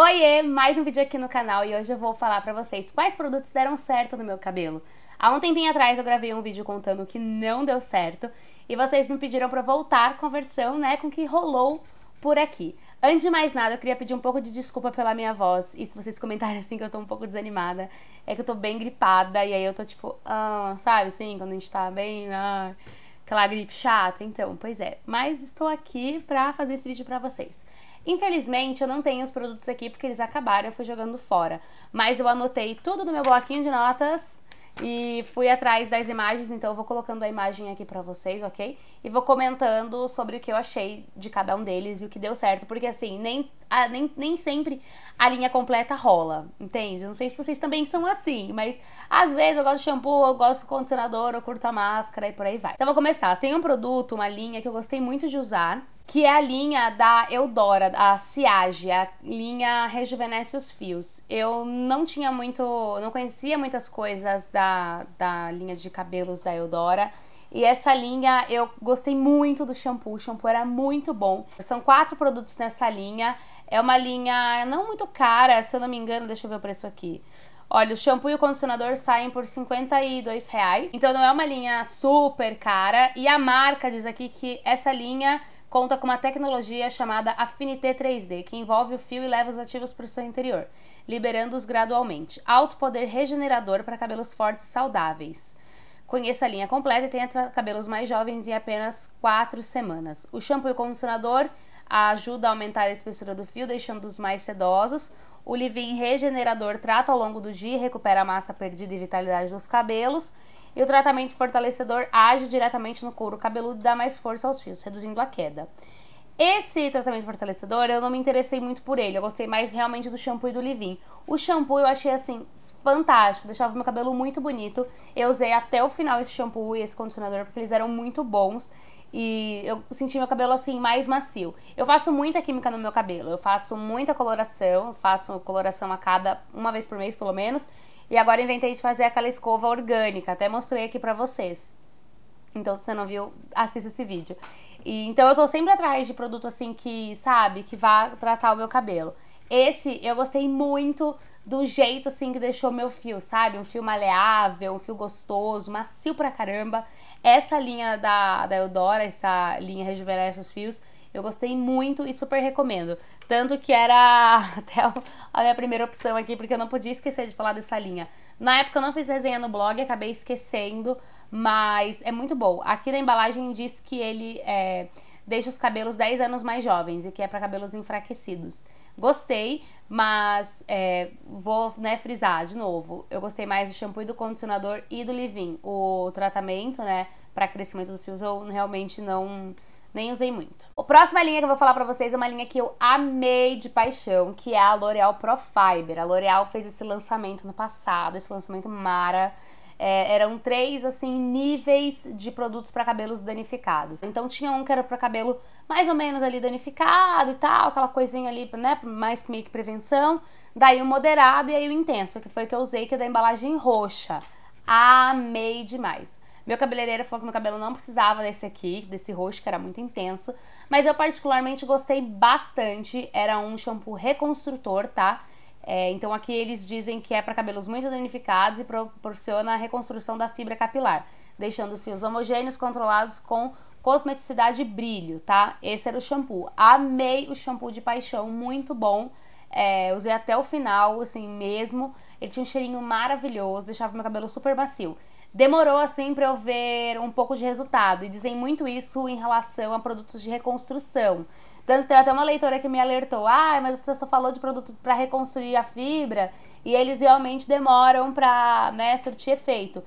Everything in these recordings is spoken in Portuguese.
Oiê, mais um vídeo aqui no canal e hoje eu vou falar pra vocês quais produtos deram certo no meu cabelo. Há um tempinho atrás eu gravei um vídeo contando que não deu certo e vocês me pediram pra voltar com a versão, né, com que rolou por aqui. Antes de mais nada, eu queria pedir um pouco de desculpa pela minha voz e se vocês comentarem assim que eu tô um pouco desanimada, é que eu tô bem gripada e aí eu tô tipo, ah, sabe assim, quando a gente tá bem... Ah aquela gripe chata, então, pois é. Mas estou aqui pra fazer esse vídeo pra vocês. Infelizmente, eu não tenho os produtos aqui porque eles acabaram, eu fui jogando fora. Mas eu anotei tudo no meu bloquinho de notas e fui atrás das imagens, então eu vou colocando a imagem aqui pra vocês, ok? E vou comentando sobre o que eu achei de cada um deles e o que deu certo, porque assim, nem, a, nem, nem sempre a linha completa rola, entende? Não sei se vocês também são assim, mas às vezes eu gosto de shampoo, eu gosto de condicionador, eu curto a máscara e por aí vai. Então vou começar. Tem um produto, uma linha que eu gostei muito de usar, que é a linha da Eudora, a Ciage, a linha Rejuvenesce os Fios. Eu não tinha muito, não conhecia muitas coisas da, da linha de cabelos da Eudora. E essa linha eu gostei muito do shampoo, o shampoo era muito bom. São quatro produtos nessa linha. É uma linha não muito cara, se eu não me engano, deixa eu ver o preço aqui. Olha, o shampoo e o condicionador saem por 52 reais. Então não é uma linha super cara. E a marca diz aqui que essa linha conta com uma tecnologia chamada Affinity 3D, que envolve o fio e leva os ativos para o seu interior, liberando-os gradualmente. Alto poder regenerador para cabelos fortes e saudáveis. Conheça a linha completa e tenha cabelos mais jovens em apenas 4 semanas. O shampoo e o condicionador ajuda a aumentar a espessura do fio, deixando-os mais sedosos. O leave-in regenerador trata ao longo do dia e recupera a massa perdida e vitalidade dos cabelos. E o tratamento fortalecedor age diretamente no couro cabeludo e dá mais força aos fios, reduzindo a queda. Esse tratamento fortalecedor, eu não me interessei muito por ele. Eu gostei mais realmente do shampoo e do leave-in. O shampoo eu achei, assim, fantástico. Deixava meu cabelo muito bonito. Eu usei até o final esse shampoo e esse condicionador, porque eles eram muito bons. E eu senti meu cabelo, assim, mais macio. Eu faço muita química no meu cabelo. Eu faço muita coloração. faço coloração a cada... Uma vez por mês, pelo menos. E agora inventei de fazer aquela escova orgânica, até mostrei aqui pra vocês. Então, se você não viu, assista esse vídeo. E, então, eu tô sempre atrás de produto assim que, sabe, que vá tratar o meu cabelo. Esse eu gostei muito do jeito assim que deixou meu fio, sabe? Um fio maleável, um fio gostoso, macio pra caramba. Essa linha da, da Eudora, essa linha rejuvenesce os fios, eu gostei muito e super recomendo. Tanto que era até a minha primeira opção aqui, porque eu não podia esquecer de falar dessa linha. Na época eu não fiz resenha no blog, acabei esquecendo, mas é muito bom. Aqui na embalagem diz que ele é, deixa os cabelos 10 anos mais jovens e que é para cabelos enfraquecidos. Gostei, mas é, vou né, frisar de novo. Eu gostei mais do shampoo e do condicionador e do leave-in. O tratamento, né, para crescimento dos fios eu realmente não nem usei muito. A próxima linha que eu vou falar pra vocês é uma linha que eu amei de paixão, que é a L'Oreal Pro Fiber. A L'Oreal fez esse lançamento no passado, esse lançamento mara. É, eram três, assim, níveis de produtos para cabelos danificados. Então tinha um que era para cabelo mais ou menos ali danificado e tal, aquela coisinha ali, né, mais meio que prevenção. Daí o moderado e aí o intenso, que foi o que eu usei, que é da embalagem roxa. Amei demais. Meu cabeleireiro falou que meu cabelo não precisava desse aqui, desse roxo, que era muito intenso. Mas eu particularmente gostei bastante. Era um shampoo reconstrutor, tá? É, então aqui eles dizem que é para cabelos muito danificados e proporciona a reconstrução da fibra capilar, deixando os fios homogêneos controlados com cosmeticidade e brilho, tá? Esse era o shampoo. Amei o shampoo de paixão, muito bom. É, usei até o final, assim mesmo. Ele tinha um cheirinho maravilhoso, deixava meu cabelo super macio. Demorou assim para eu ver um pouco de resultado e dizem muito isso em relação a produtos de reconstrução. Tanto tem até uma leitora que me alertou: "Ah, mas você só falou de produto para reconstruir a fibra e eles realmente demoram para, né, surtir efeito".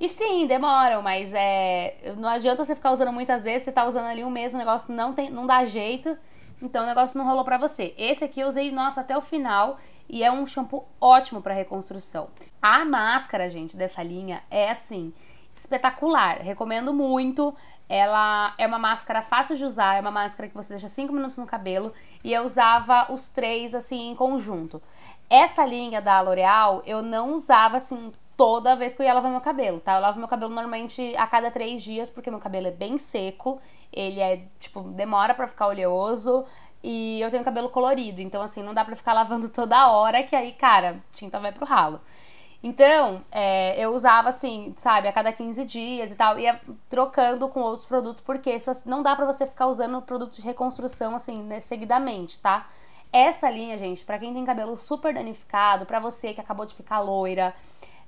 E sim, demoram, mas é, não adianta você ficar usando muitas vezes, você tá usando ali um mês, o negócio não tem, não dá jeito. Então o negócio não rolou pra você. Esse aqui eu usei, nossa, até o final e é um shampoo ótimo para reconstrução. A máscara, gente, dessa linha é assim espetacular. Recomendo muito. Ela é uma máscara fácil de usar, é uma máscara que você deixa 5 minutos no cabelo e eu usava os três assim em conjunto. Essa linha da L'Oreal eu não usava assim toda vez que eu ia lavar meu cabelo, tá? Eu lavo meu cabelo normalmente a cada três dias porque meu cabelo é bem seco, ele é tipo demora para ficar oleoso, e eu tenho cabelo colorido, então assim, não dá pra ficar lavando toda hora, que aí, cara, tinta vai pro ralo. Então, é, eu usava assim, sabe, a cada 15 dias e tal, ia trocando com outros produtos, porque assim, não dá pra você ficar usando produtos de reconstrução assim, né, seguidamente, tá? Essa linha, gente, para quem tem cabelo super danificado, para você que acabou de ficar loira,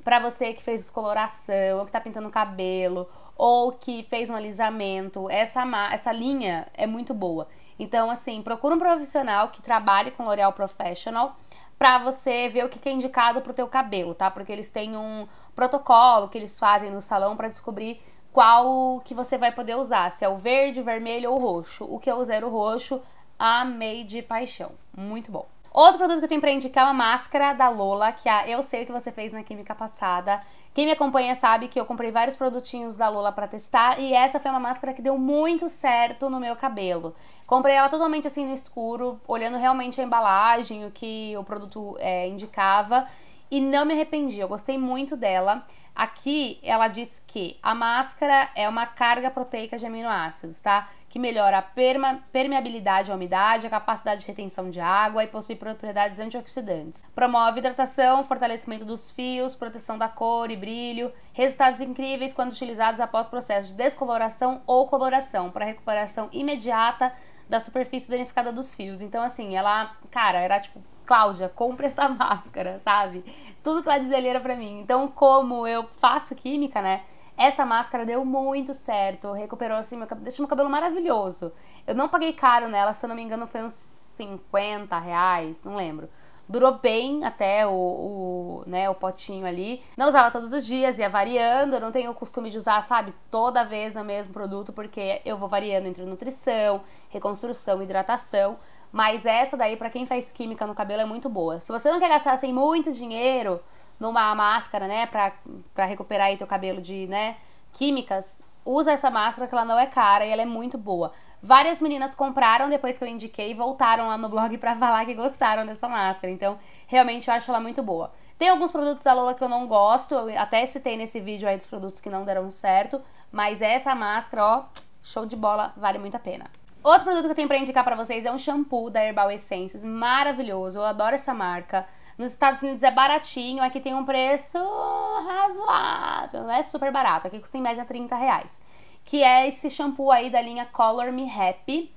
para você que fez descoloração, ou que tá pintando o cabelo, ou que fez um alisamento, essa, essa linha é muito boa. Então, assim, procura um profissional que trabalhe com L'Oreal Professional para você ver o que é indicado pro teu cabelo, tá? Porque eles têm um protocolo que eles fazem no salão para descobrir qual que você vai poder usar, se é o verde, vermelho ou roxo. O que eu usei o roxo, amei de paixão. Muito bom. Outro produto que eu tenho pra indicar é uma máscara da Lola, que é a Eu Sei O Que Você Fez Na Química Passada. Quem me acompanha sabe que eu comprei vários produtinhos da Lola para testar e essa foi uma máscara que deu muito certo no meu cabelo. Comprei ela totalmente assim no escuro, olhando realmente a embalagem, o que o produto é, indicava e não me arrependi, eu gostei muito dela. Aqui ela diz que a máscara é uma carga proteica de aminoácidos, tá? que melhora a permeabilidade à umidade, a capacidade de retenção de água e possui propriedades antioxidantes. Promove hidratação, fortalecimento dos fios, proteção da cor e brilho, resultados incríveis quando utilizados após processo de descoloração ou coloração, para recuperação imediata da superfície danificada dos fios. Então, assim, ela, cara, era tipo Cláudia, compra essa máscara, sabe? Tudo que ela dizia ali é era pra mim. Então, como eu faço química, né? Essa máscara deu muito certo, recuperou assim meu cabelo, deixou meu cabelo maravilhoso. Eu não paguei caro nela, se eu não me engano foi uns 50 reais, não lembro. Durou bem até o, o, né, o potinho ali. Não usava todos os dias, ia variando. Eu não tenho o costume de usar, sabe, toda vez o mesmo produto, porque eu vou variando entre nutrição, reconstrução, hidratação. Mas essa daí, para quem faz química no cabelo, é muito boa. Se você não quer gastar assim, muito dinheiro numa máscara, né, pra, pra recuperar aí teu cabelo de, né, químicas, usa essa máscara que ela não é cara e ela é muito boa. Várias meninas compraram depois que eu indiquei e voltaram lá no blog para falar que gostaram dessa máscara. Então, realmente eu acho ela muito boa. Tem alguns produtos da Lola que eu não gosto, eu até citei nesse vídeo aí dos produtos que não deram certo, mas essa máscara, ó, show de bola, vale muito a pena. Outro produto que eu tenho para indicar para vocês é um shampoo da Herbal Essences, maravilhoso. Eu adoro essa marca. Nos Estados Unidos é baratinho, aqui tem um preço razoável, não é super barato. Aqui custa em média 30 reais. Que é esse shampoo aí da linha Color Me Happy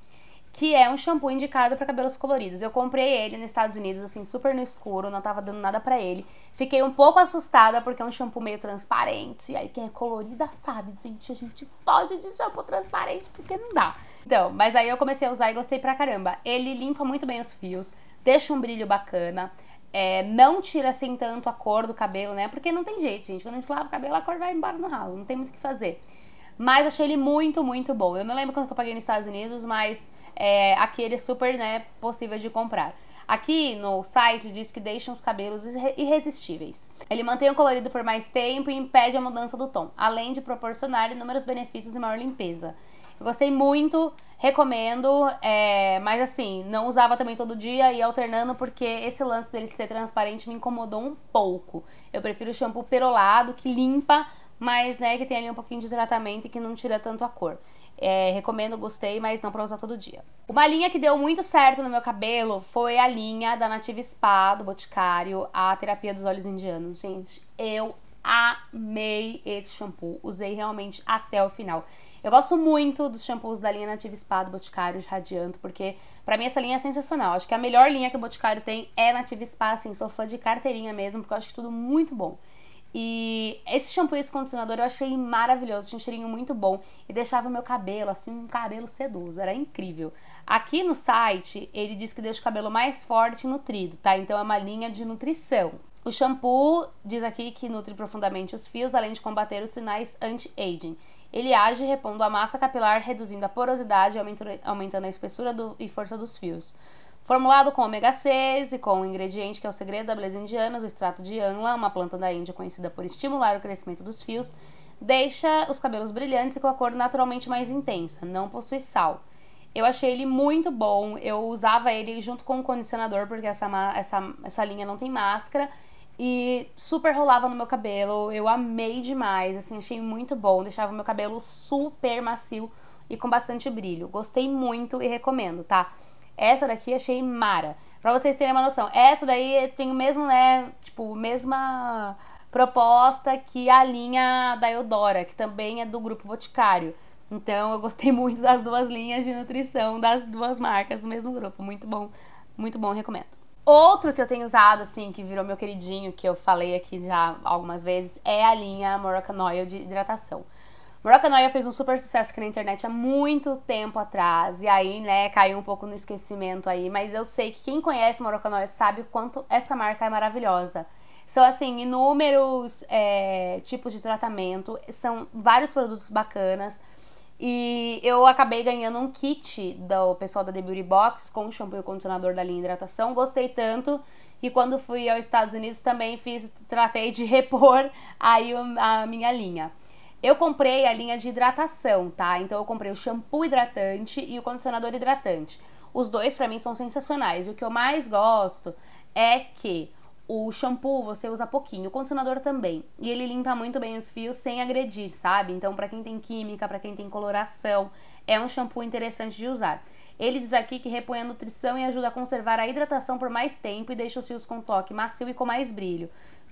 que é um shampoo indicado para cabelos coloridos. Eu comprei ele nos Estados Unidos, assim, super no escuro, não tava dando nada para ele. Fiquei um pouco assustada porque é um shampoo meio transparente. E aí quem é colorida sabe, gente, a gente foge de shampoo transparente porque não dá. Então, mas aí eu comecei a usar e gostei pra caramba. Ele limpa muito bem os fios, deixa um brilho bacana. É, não tira assim tanto a cor do cabelo, né? Porque não tem jeito, gente. Quando a gente lava o cabelo, a cor vai embora no ralo, não tem muito o que fazer. Mas achei ele muito, muito bom. Eu não lembro quanto que eu paguei nos Estados Unidos, mas é, aqui ele é super né, possível de comprar. Aqui no site diz que deixam os cabelos irresistíveis. Ele mantém o colorido por mais tempo e impede a mudança do tom, além de proporcionar inúmeros benefícios e maior limpeza. Eu gostei muito, recomendo, é, mas assim, não usava também todo dia e alternando porque esse lance dele ser transparente me incomodou um pouco. Eu prefiro o shampoo perolado que limpa mas né, que tem ali um pouquinho de tratamento e que não tira tanto a cor. É, recomendo, gostei, mas não pra usar todo dia. Uma linha que deu muito certo no meu cabelo foi a linha da Native Spa, do Boticário, a terapia dos olhos indianos. Gente, eu amei esse shampoo, usei realmente até o final. Eu gosto muito dos shampoos da linha Native Spa do Boticário de Radianto, porque para mim essa linha é sensacional. Acho que a melhor linha que o Boticário tem é Native Spa, assim, sou fã de carteirinha mesmo, porque eu acho que tudo muito bom. E esse shampoo e esse condicionador eu achei maravilhoso, tinha um cheirinho muito bom e deixava o meu cabelo assim, um cabelo sedoso, era incrível. Aqui no site, ele diz que deixa o cabelo mais forte e nutrido, tá? Então é uma linha de nutrição. O shampoo diz aqui que nutre profundamente os fios, além de combater os sinais anti-aging. Ele age repondo a massa capilar, reduzindo a porosidade, aumentando a espessura do, e força dos fios. Formulado com ômega 6 e com um ingrediente que é o segredo da beleza indiana, o extrato de anla, uma planta da Índia conhecida por estimular o crescimento dos fios, deixa os cabelos brilhantes e com a cor naturalmente mais intensa, não possui sal. Eu achei ele muito bom, eu usava ele junto com o condicionador, porque essa, essa, essa linha não tem máscara, e super rolava no meu cabelo, eu amei demais, assim, achei muito bom, deixava o meu cabelo super macio e com bastante brilho. Gostei muito e recomendo, tá? Essa daqui achei mara. Pra vocês terem uma noção. Essa daí tem o mesmo, né? Tipo, mesma proposta que a linha da Eudora, que também é do grupo Boticário. Então eu gostei muito das duas linhas de nutrição das duas marcas do mesmo grupo. Muito bom, muito bom, recomendo. Outro que eu tenho usado, assim, que virou meu queridinho, que eu falei aqui já algumas vezes, é a linha Moroccan Oil de hidratação. Morocanoia fez um super sucesso aqui na internet há muito tempo atrás. E aí, né, caiu um pouco no esquecimento aí. Mas eu sei que quem conhece Morocanoia sabe o quanto essa marca é maravilhosa. São, assim, inúmeros é, tipos de tratamento. São vários produtos bacanas. E eu acabei ganhando um kit do pessoal da The Beauty Box com shampoo e condicionador da linha hidratação. Gostei tanto que quando fui aos Estados Unidos também fiz, tratei de repor aí a minha linha. Eu comprei a linha de hidratação, tá? Então eu comprei o shampoo hidratante e o condicionador hidratante. Os dois para mim são sensacionais. O que eu mais gosto é que o shampoo você usa pouquinho, o condicionador também. E ele limpa muito bem os fios sem agredir, sabe? Então, para quem tem química, para quem tem coloração, é um shampoo interessante de usar. Ele diz aqui que repõe a nutrição e ajuda a conservar a hidratação por mais tempo e deixa os fios com toque macio e com mais brilho.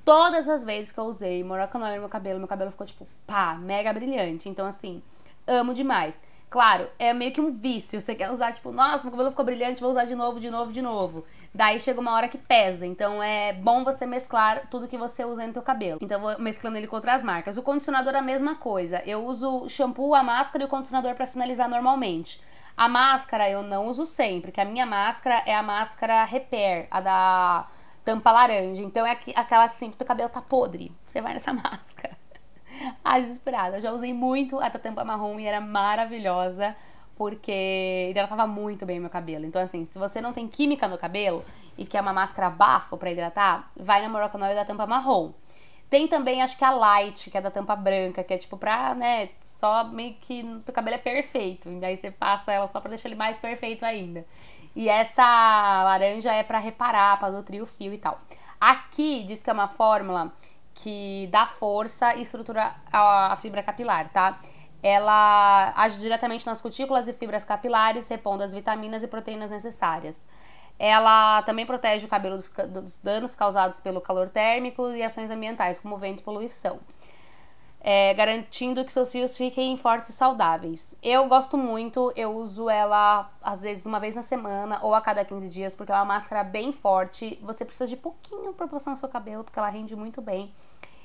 Todas as vezes que eu usei Morocanol no meu cabelo, meu cabelo ficou tipo, pá, mega brilhante. Então, assim, amo demais. Claro, é meio que um vício. Você quer usar, tipo, nossa, meu cabelo ficou brilhante, vou usar de novo, de novo, de novo. Daí chega uma hora que pesa. Então é bom você mesclar tudo que você usa no teu cabelo. Então vou mesclando ele com outras marcas. O condicionador é a mesma coisa. Eu uso o shampoo, a máscara e o condicionador para finalizar normalmente. A máscara eu não uso sempre, porque a minha máscara é a máscara Repair, a da tampa laranja. Então é aquela que sempre o cabelo tá podre. Você vai nessa máscara. Ah, desesperada. Eu já usei muito a tampa marrom e era maravilhosa porque hidratava muito bem meu cabelo. Então, assim, se você não tem química no cabelo e quer uma máscara bafo para hidratar, vai na Moroccan Oil da tampa marrom. Tem também, acho que a Light, que é da tampa branca, que é tipo pra, né, só meio que o cabelo é perfeito. E daí você passa ela só pra deixar ele mais perfeito ainda. E essa laranja é para reparar, para nutrir o fio e tal. Aqui diz que é uma fórmula que dá força e estrutura a, a fibra capilar, tá? Ela age diretamente nas cutículas e fibras capilares, repondo as vitaminas e proteínas necessárias. Ela também protege o cabelo dos, dos danos causados pelo calor térmico e ações ambientais, como vento e poluição é, garantindo que seus fios fiquem fortes e saudáveis. Eu gosto muito, eu uso ela às vezes uma vez na semana ou a cada 15 dias, porque é uma máscara bem forte. Você precisa de pouquinho pra passar no seu cabelo, porque ela rende muito bem.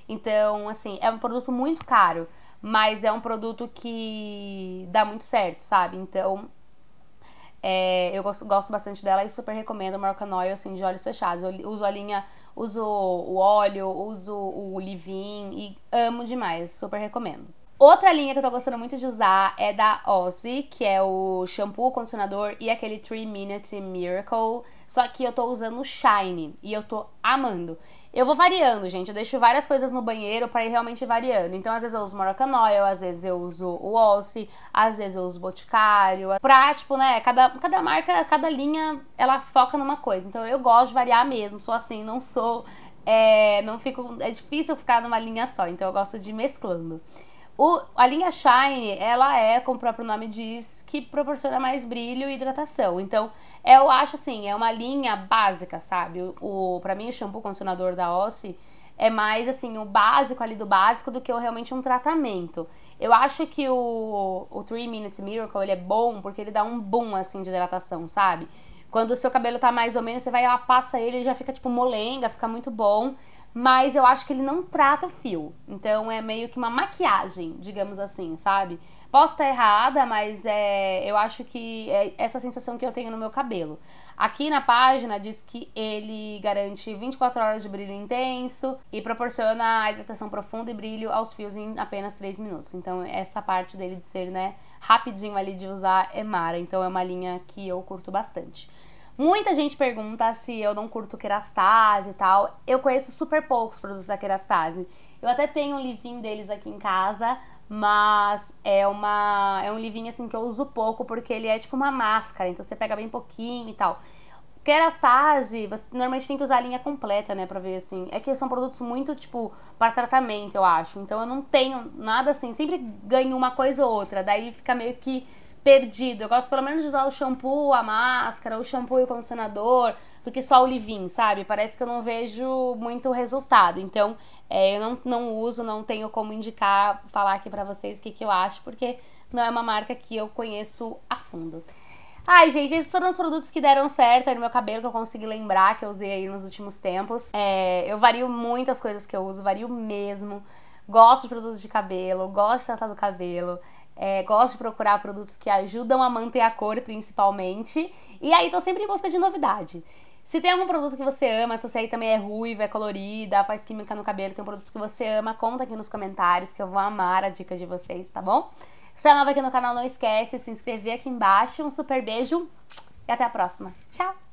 Então, assim, é um produto muito caro, mas é um produto que dá muito certo, sabe? Então, é, eu gosto, gosto, bastante dela e super recomendo a Moroccan Oil, assim, de olhos fechados. Eu uso a linha Uso o óleo, uso o leave-in e amo demais, super recomendo. Outra linha que eu tô gostando muito de usar é da Ozzy, que é o shampoo, condicionador e aquele 3 Minute Miracle. Só que eu tô usando o Shine e eu tô amando. Eu vou variando, gente. Eu deixo várias coisas no banheiro para ir realmente variando. Então, às vezes eu uso Moroccan Oil, às vezes eu uso o Olse, às vezes eu uso Boticário. Pra, tipo, né, cada, cada marca, cada linha, ela foca numa coisa. Então, eu gosto de variar mesmo. Sou assim, não sou... É, não fico, é difícil ficar numa linha só. Então, eu gosto de ir mesclando. O, a linha Shine, ela é, como o próprio nome diz, que proporciona mais brilho e hidratação. Então, eu acho assim, é uma linha básica, sabe? O, o para mim, o shampoo condicionador da Ossi é mais assim, o básico ali do básico do que realmente um tratamento. Eu acho que o, o 3 Minutes Miracle, ele é bom porque ele dá um boom, assim, de hidratação, sabe? Quando o seu cabelo tá mais ou menos, você vai lá, passa ele, ele já fica, tipo, molenga, fica muito bom mas eu acho que ele não trata o fio. Então é meio que uma maquiagem, digamos assim, sabe? Posso estar errada, mas é, eu acho que é essa sensação que eu tenho no meu cabelo. Aqui na página diz que ele garante 24 horas de brilho intenso e proporciona hidratação profunda e brilho aos fios em apenas 3 minutos. Então, essa parte dele de ser, né, rapidinho ali de usar é mara. Então, é uma linha que eu curto bastante. Muita gente pergunta se eu não curto Kerastase e tal. Eu conheço super poucos produtos da Kerastase. Eu até tenho um livrinho deles aqui em casa, mas é uma é um livrinho assim que eu uso pouco porque ele é tipo uma máscara, então você pega bem pouquinho e tal. Kerastase, você normalmente tem que usar a linha completa, né, pra ver assim. É que são produtos muito, tipo, para tratamento, eu acho. Então eu não tenho nada assim, sempre ganho uma coisa ou outra. Daí fica meio que perdido. Eu gosto pelo menos de usar o shampoo, a máscara, o shampoo e o condicionador, do que só o leave sabe? Parece que eu não vejo muito resultado. Então, é, eu não, não uso, não tenho como indicar, falar aqui pra vocês o que, que eu acho, porque não é uma marca que eu conheço a fundo. Ai, gente, esses foram os produtos que deram certo aí no meu cabelo, que eu consegui lembrar, que eu usei aí nos últimos tempos. É, eu vario muitas coisas que eu uso, vario mesmo. Gosto de produtos de cabelo, gosto de tratar do cabelo. É, gosto de procurar produtos que ajudam a manter a cor, principalmente. E aí, tô sempre em busca de novidade. Se tem algum produto que você ama, se você aí também é ruiva, é colorida, faz química no cabelo, tem um produto que você ama, conta aqui nos comentários que eu vou amar a dica de vocês, tá bom? Se é nova aqui no canal, não esquece de se inscrever aqui embaixo. Um super beijo e até a próxima. Tchau!